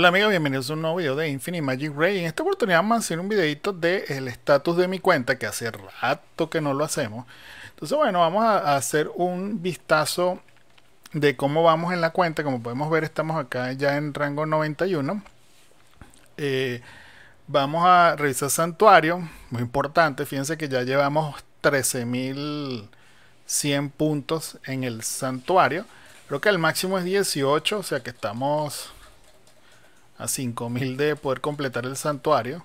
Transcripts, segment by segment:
Hola amigos, bienvenidos a un nuevo video de Infinity Magic Ray. En esta oportunidad vamos a hacer un videito del el estatus de mi cuenta, que hace rato que no lo hacemos. Entonces bueno, vamos a hacer un vistazo de cómo vamos en la cuenta. Como podemos ver, estamos acá ya en rango 91. Eh, vamos a revisar santuario, muy importante. Fíjense que ya llevamos 13.100 puntos en el santuario. Creo que el máximo es 18, o sea que estamos a 5000 de poder completar el santuario.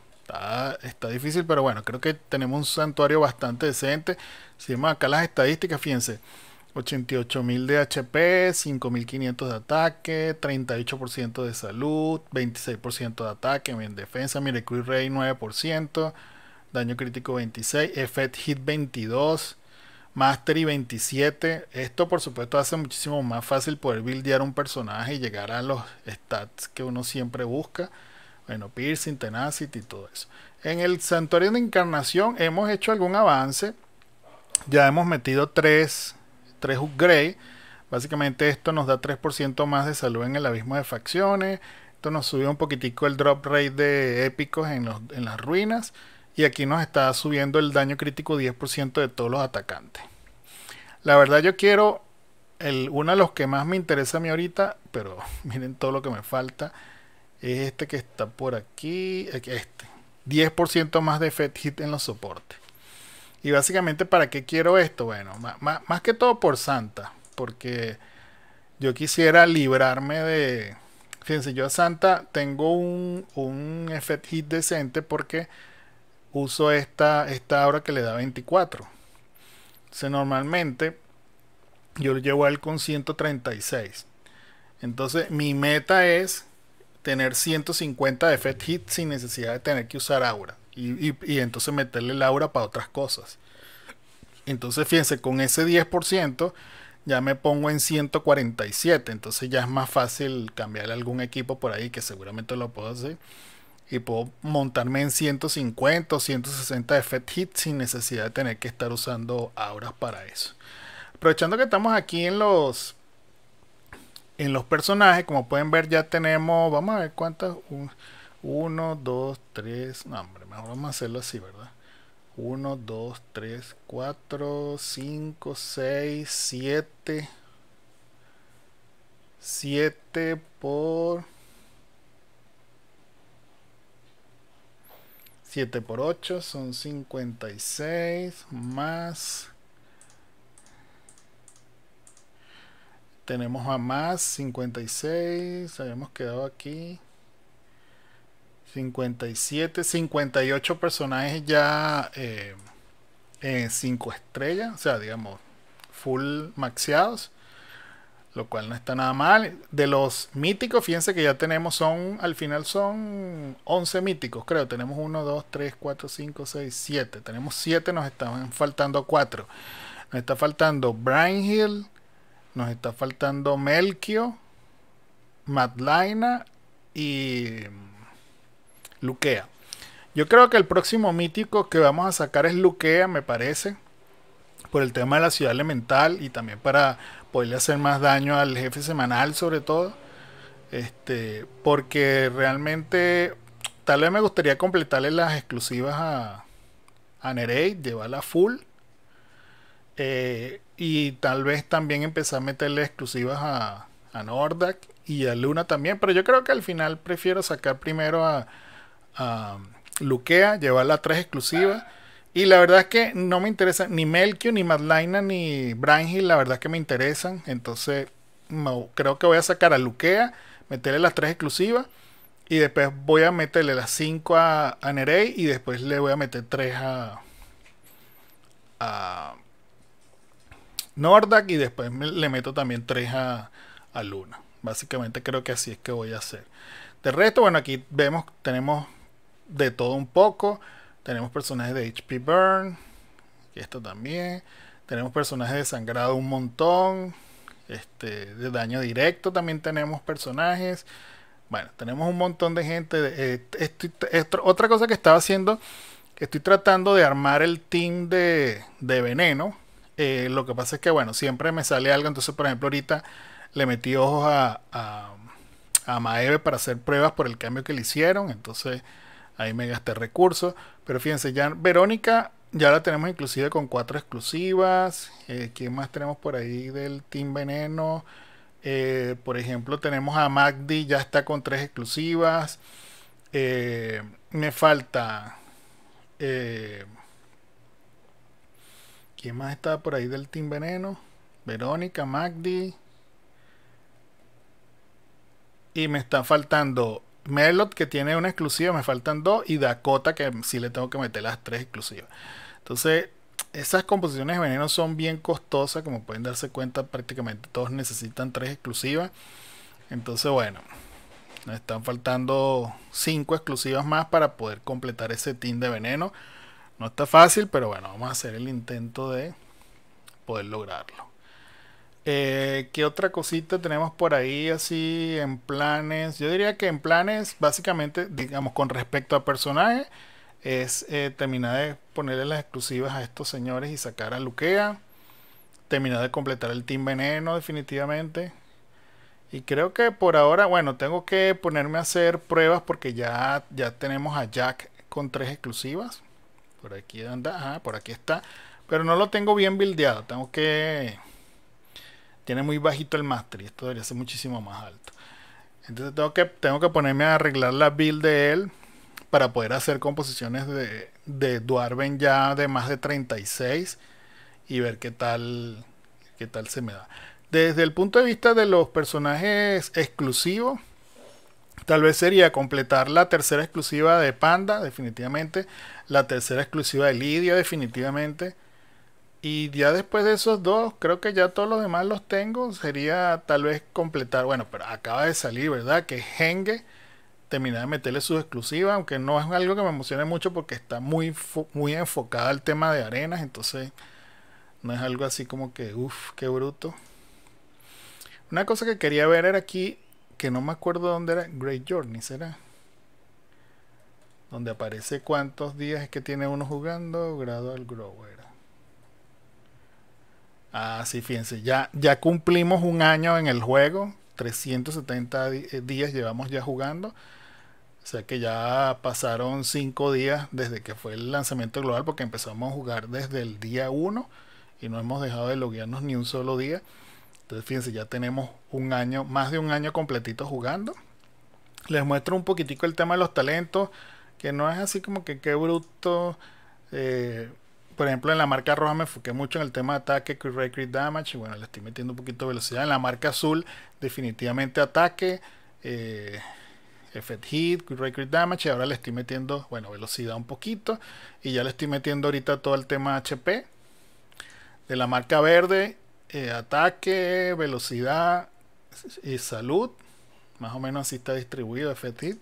Está, difícil, pero bueno, creo que tenemos un santuario bastante decente. Si vemos acá las estadísticas, fíjense. 88.000 de HP, 5.500 de ataque, 38% de salud, 26% de ataque, en defensa, mire, Quick Ray 9%, daño crítico 26, Effect Hit 22, Mastery 27. Esto por supuesto hace muchísimo más fácil poder buildear un personaje y llegar a los stats que uno siempre busca. Bueno, piercing, tenacity y todo eso. En el santuario de encarnación hemos hecho algún avance. Ya hemos metido 3, tres upgrades. Básicamente esto nos da 3% más de salud en el abismo de facciones. Esto nos sube un poquitico el drop rate de épicos en, en las ruinas y aquí nos está subiendo el daño crítico 10% de todos los atacantes. La verdad yo quiero uno de los que más me interesa a mí ahorita, pero miren todo lo que me falta, es este que está por aquí, este, 10% más de Fed Hit en los soportes. Y básicamente, ¿para qué quiero esto? Bueno, más, que todo por Santa, porque yo quisiera librarme de... Fíjense, yo a Santa tengo un, un Hit decente porque uso esta, esta aura que le da 24. Entonces normalmente yo lo llevo a él con 136. Entonces mi meta es tener 150 de Fed Hit sin necesidad de tener que usar aura. Y, entonces meterle el aura para otras cosas. Entonces fíjense, con ese 10% ya me pongo en 147. Entonces ya es más fácil cambiar algún equipo por ahí que seguramente lo puedo hacer y puedo montarme en 150 o 160 de Fed Hit sin necesidad de tener que estar usando auras para eso. Aprovechando que estamos aquí en los en los personajes, como pueden ver ya tenemos, vamos a ver cuántas, 1, 2, 3, no hombre, mejor vamos a hacerlo así, ¿verdad? 1, 2, 3, 4, 5, 6, 7, 7 por 7 por 8 son 56 más... Tenemos a más 56, habíamos quedado aquí. 57, 58 personajes ya en eh, eh, 5 estrellas, o sea, digamos, full maxeados lo cual no está nada mal. De los míticos, fíjense que ya tenemos, son, al final son 11 míticos, creo. Tenemos 1, 2, 3, 4, 5, 6, 7. Tenemos 7, nos están faltando 4. Nos está faltando Brian Hill, nos está faltando Melkio. Madlaina y Luquea. Yo creo que el próximo mítico que vamos a sacar es Luquea, me parece. Por el tema de la ciudad elemental y también para podría hacer más daño al jefe semanal sobre todo. Este, porque realmente tal vez me gustaría completarle las exclusivas a, a Nerei, llevarla full. Eh, y tal vez también empezar a meterle exclusivas a, a Nordak y a Luna también. Pero yo creo que al final prefiero sacar primero a, a Luquea, llevarla a tres exclusivas. Y la verdad es que no me interesan ni Melkio, ni Madlina, ni Brangil, la verdad es que me interesan. Entonces, creo que voy a sacar a Luquea, meterle las tres exclusivas. Y después voy a meterle las 5 a, Nerey. Y después le voy a meter tres a, Nordak. Y después le meto también tres a, Luna. Básicamente creo que así es que voy a hacer. De resto, bueno, aquí vemos, tenemos de todo un poco. Tenemos personajes de HP Burn. Esto también. Tenemos personajes de sangrado un montón. Este, de daño directo también tenemos personajes. Bueno, tenemos un montón de gente. Eh, otra cosa que estaba haciendo, estoy tratando de armar el team de, de veneno. Eh, lo que pasa es que, bueno, siempre me sale algo. Entonces, por ejemplo, ahorita le metí ojos a, a, a Maeve para hacer pruebas por el cambio que le hicieron. Entonces, Ahí me gasté recursos. Pero fíjense, ya Verónica ya la tenemos inclusive con cuatro exclusivas. Eh, ¿Quién más tenemos por ahí del Team Veneno? Eh, por ejemplo, tenemos a Magdi, ya está con tres exclusivas. Eh, me falta. ¿Quién más está por ahí del Team Veneno? Verónica, Magdi. Y me está faltando Melot, que tiene una exclusiva, me faltan dos, y Dakota que sí le tengo que meter las tres exclusivas. Entonces, esas composiciones de veneno son bien costosas, como pueden darse cuenta, prácticamente todos necesitan tres exclusivas. Entonces, bueno, nos están faltando cinco exclusivas más para poder completar ese team de veneno. No está fácil, pero bueno, vamos a hacer el intento de poder lograrlo. Eh, ¿Qué otra cosita tenemos por ahí así en planes? Yo diría que en planes, básicamente, digamos, con respecto a personajes, es eh, terminar de ponerle las exclusivas a estos señores y sacar a Luquea. Terminar de completar el Team Veneno, definitivamente. Y creo que por ahora, bueno, tengo que ponerme a hacer pruebas porque ya, ya tenemos a Jack con tres exclusivas. Por aquí anda, por aquí está. Pero no lo tengo bien buildeado, tengo que tiene muy bajito el mastery, esto debería ser muchísimo más alto. Entonces tengo que, tengo que ponerme a arreglar la build de él para poder hacer composiciones de, de ya de más de 36 y ver qué tal, qué tal se me da. Desde el punto de vista de los personajes exclusivos, tal vez sería completar la tercera exclusiva de Panda, definitivamente, la tercera exclusiva de Lidia, definitivamente y ya después de esos dos, creo que ya todos los demás los tengo. Sería tal vez completar, bueno, pero acaba de salir, ¿verdad? Que Henge terminaba de meterle sus exclusivas, aunque no es algo que me emocione mucho porque está muy, muy enfocada al tema de arenas, entonces no es algo así como que, uff, qué bruto. Una cosa que quería ver era aquí, que no me acuerdo dónde era, Great Journey, ¿será? Donde aparece cuántos días es que tiene uno jugando, Grado al grower. Ah, sí, fíjense, ya, ya cumplimos un año en el juego, 370 eh, días llevamos ya jugando. O sea que ya pasaron 5 días desde que fue el lanzamiento global, porque empezamos a jugar desde el día 1 y no hemos dejado de loguearnos ni un solo día. Entonces, fíjense, ya tenemos un año, más de un año completito jugando. Les muestro un poquitico el tema de los talentos, que no es así como que qué bruto. Eh, por ejemplo, en la marca roja me enfoqué mucho en el tema ataque, crit rate, crit damage. bueno, le estoy metiendo un poquito de velocidad. En la marca azul, definitivamente ataque, eh, effect hit, crit rate, crit damage. Y ahora le estoy metiendo, bueno, velocidad un poquito. Y ya le estoy metiendo ahorita todo el tema HP. De la marca verde, eh, ataque, velocidad y salud. Más o menos así está distribuido effect hit.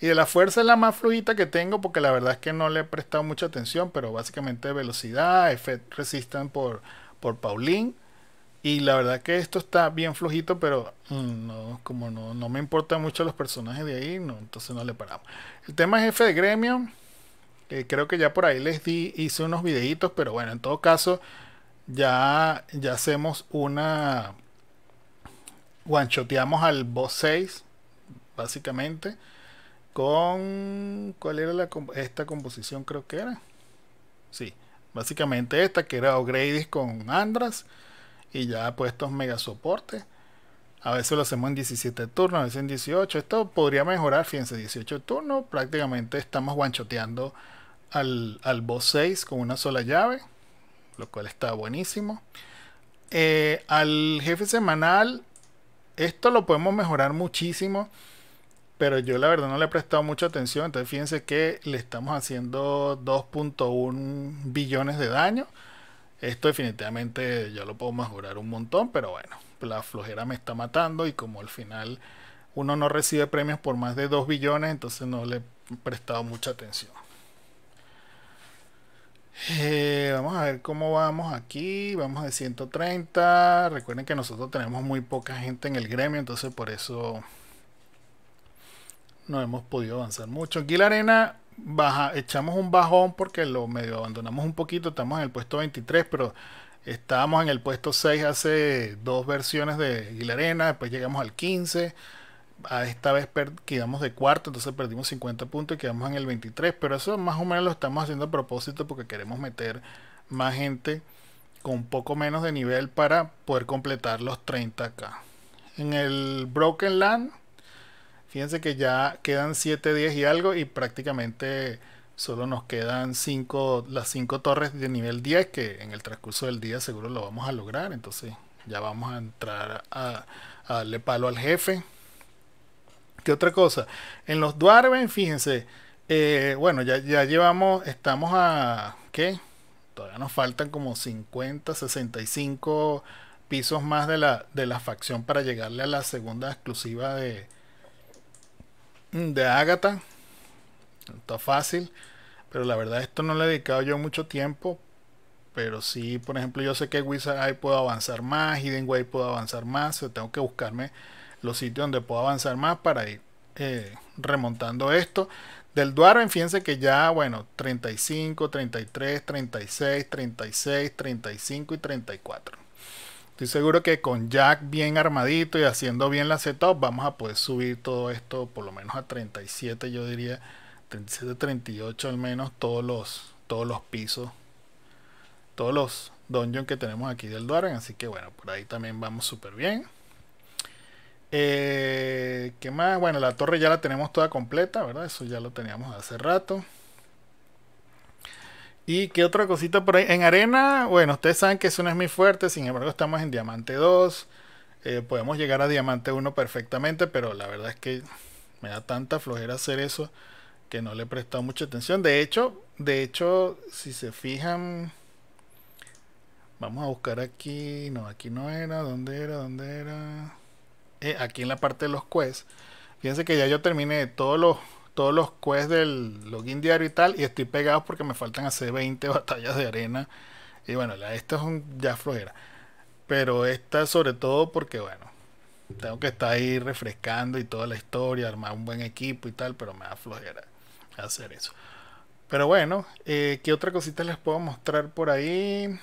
Y de la fuerza es la más flojita que tengo porque la verdad es que no le he prestado mucha atención, pero básicamente velocidad, Efecto resistance por, por Paulín. Y la verdad que esto está bien flojito, pero mm, como no, me importan mucho los personajes de ahí, no, entonces no le paramos. El tema es jefe de gremio. creo que ya por ahí les di, hice unos videitos, pero bueno, en todo caso, ya, ya hacemos una. One shoteamos al boss 6, básicamente. Con. ¿Cuál era la, esta composición? Creo que era. Sí, básicamente esta, que era upgrades con Andras. Y ya puestos mega soporte. A veces lo hacemos en 17 turnos, a veces en 18. Esto podría mejorar, fíjense, 18 turnos. Prácticamente estamos guanchoteando al, al boss 6 con una sola llave, lo cual está buenísimo. Eh, al jefe semanal, esto lo podemos mejorar muchísimo pero yo la verdad no le he prestado mucha atención. Entonces fíjense que le estamos haciendo 2.1 billones de daño. Esto definitivamente ya lo puedo mejorar un montón, pero bueno, la flojera me está matando y como al final uno no recibe premios por más de 2 billones, entonces no le he prestado mucha atención. Eh, vamos a ver cómo vamos aquí. Vamos de 130. Recuerden que nosotros tenemos muy poca gente en el gremio, entonces por eso no hemos podido avanzar mucho. Aquí la arena baja, echamos un bajón porque lo medio abandonamos un poquito, estamos en el puesto 23, pero estábamos en el puesto 6 hace dos versiones de Guilarena, después llegamos al 15, a esta vez quedamos de cuarto, entonces perdimos 50 puntos y quedamos en el 23, pero eso más o menos lo estamos haciendo a propósito porque queremos meter más gente con un poco menos de nivel para poder completar los 30k. En el Broken Land Fíjense que ya quedan 7 10 y algo y prácticamente solo nos quedan cinco, las 5 torres de nivel 10 que en el transcurso del día seguro lo vamos a lograr. Entonces ya vamos a entrar a, darle palo al jefe. ¿Qué otra cosa? En los Dwarven, fíjense, eh, bueno, ya, ya llevamos, estamos a, ¿qué? Todavía nos faltan como 50, 65 pisos más de la, de la facción para llegarle a la segunda exclusiva de, de ágata Está fácil. Pero la verdad, esto no le he dedicado yo mucho tiempo. Pero sí, por ejemplo, yo sé que Wizard puedo avanzar más, y Way puedo avanzar más. Tengo que buscarme los sitios donde puedo avanzar más para ir eh, remontando esto. Del fin fíjense que ya, bueno, 35, 33, 36, 36, 35 y 34. Estoy seguro que con Jack bien armadito y haciendo bien la setup, vamos a poder subir todo esto por lo menos a 37, yo diría 37, 38 al menos todos los, todos los pisos, todos los dungeons que tenemos aquí del Dwarven. Así que bueno, por ahí también vamos súper bien. Eh, ¿Qué más? Bueno, la torre ya la tenemos toda completa, ¿verdad? Eso ya lo teníamos hace rato. ¿Y qué otra cosita por ahí? En arena, bueno, ustedes saben que eso no es muy fuerte, sin embargo estamos en diamante 2. Eh, podemos llegar a diamante 1 perfectamente, pero la verdad es que me da tanta flojera hacer eso que no le he prestado mucha atención. De hecho, de hecho, si se fijan, vamos a buscar aquí, no, aquí no era, ¿dónde era? ¿Dónde era? Eh, aquí en la parte de los quests. Fíjense que ya yo terminé todos los todos los quests del login diario y tal. Y estoy pegado porque me faltan hacer 20 batallas de arena. Y bueno, esta es un ya flojera. Pero esta sobre todo porque, bueno, tengo que estar ahí refrescando y toda la historia, armar un buen equipo y tal, pero me da flojera hacer eso. Pero bueno, eh, ¿qué otra cosita les puedo mostrar por ahí?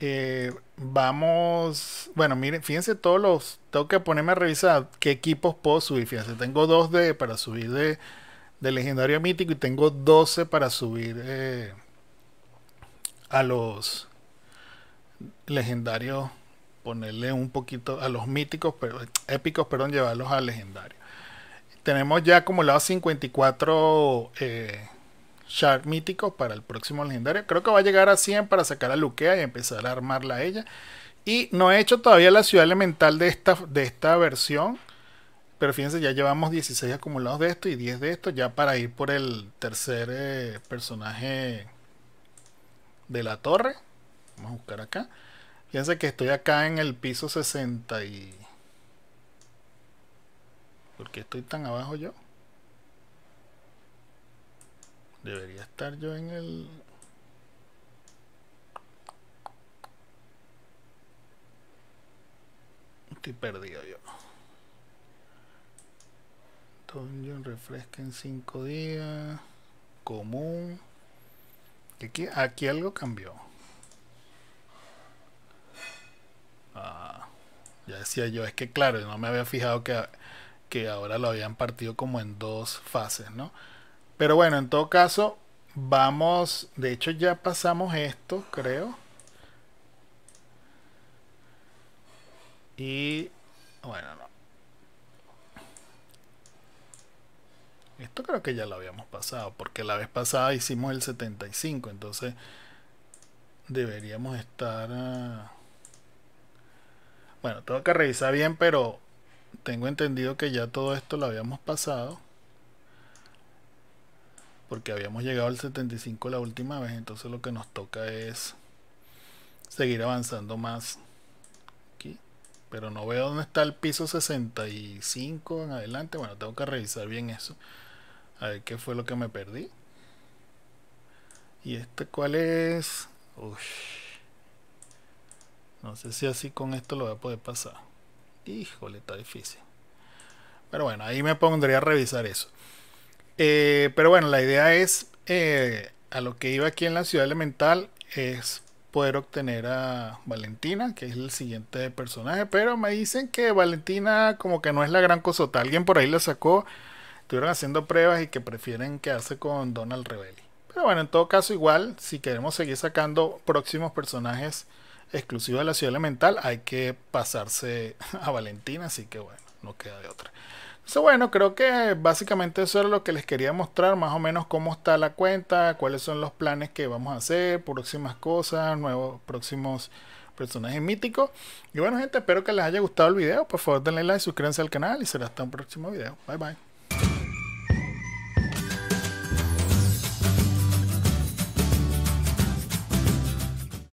Eh, vamos, bueno, miren, fíjense todos los, tengo que ponerme a revisar qué equipos puedo subir. Fíjense, tengo dos de, para subir de, legendario a mítico y tengo 12 para subir eh, a los legendarios, ponerle un poquito a los míticos, pero, épicos, perdón, llevarlos a legendario. Tenemos ya acumulados 54 eh, Shark mítico para el próximo legendario. Creo que va a llegar a 100 para sacar a Luquea y empezar a armarla a ella. Y no he hecho todavía la ciudad elemental de esta, de esta versión. Pero fíjense, ya llevamos 16 acumulados de esto y 10 de esto. Ya para ir por el tercer eh, personaje de la torre. Vamos a buscar acá. Fíjense que estoy acá en el piso 60 y... ¿Por qué estoy tan abajo yo? Debería estar yo en el... Estoy perdido yo. Dungeon refresca en 5 días. Común. Aquí, aquí algo cambió. Ah, ya decía yo, es que claro, no me había fijado que, que ahora lo habían partido como en dos fases, ¿no? Pero bueno, en todo caso, vamos. De hecho, ya pasamos esto, creo. Y. Bueno, no. Esto creo que ya lo habíamos pasado, porque la vez pasada hicimos el 75, entonces deberíamos estar... A... Ah, bueno, tengo que revisar bien, pero tengo entendido que ya todo esto lo habíamos pasado porque habíamos llegado al 75 la última vez, entonces lo que nos toca es seguir avanzando más aquí, pero no veo dónde está el piso 65 en adelante, bueno, tengo que revisar bien eso, a ver qué fue lo que me perdí. ¿Y este cuál es? Uy. No sé si así con esto lo voy a poder pasar. Híjole, está difícil. Pero bueno, ahí me pondría a revisar eso. Eh, pero bueno, la idea es, eh, a lo que iba aquí en la ciudad elemental, es poder obtener a Valentina, que es el siguiente personaje. Pero me dicen que Valentina como que no es la gran cosota. Alguien por ahí la sacó, estuvieron haciendo pruebas y que prefieren quedarse con Donald Rebelli. Pero bueno, en todo caso igual, si queremos seguir sacando próximos personajes exclusivos de la ciudad elemental, hay que pasarse a Valentina, así que bueno, no queda de otra. So, bueno, creo que básicamente eso era lo que les quería mostrar, más o menos cómo está la cuenta, cuáles son los planes que vamos a hacer, próximas cosas, nuevos, próximos personajes míticos. Y bueno, gente, espero que les haya gustado el video. Por favor, denle like, suscríbanse al canal y será hasta un próximo video. Bye bye.